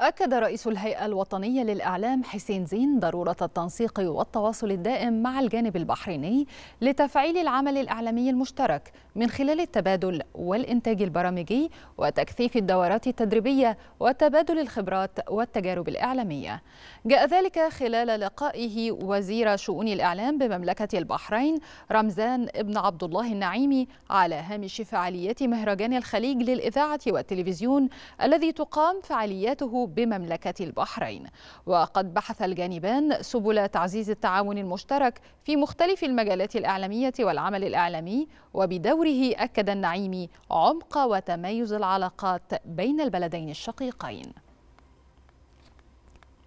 أكد رئيس الهيئة الوطنية للإعلام حسين زين ضرورة التنسيق والتواصل الدائم مع الجانب البحريني لتفعيل العمل الإعلامي المشترك من خلال التبادل والإنتاج البرامجي وتكثيف الدورات التدريبية وتبادل الخبرات والتجارب الإعلامية. جاء ذلك خلال لقائه وزير شؤون الإعلام بمملكة البحرين رمزان ابن عبد الله النعيمي على هامش فعاليات مهرجان الخليج للإذاعة والتلفزيون الذي تقام فعالياته بمملكة البحرين وقد بحث الجانبان سبل تعزيز التعاون المشترك في مختلف المجالات الإعلامية والعمل الإعلامي وبدوره أكد النعيمي عمق وتميز العلاقات بين البلدين الشقيقين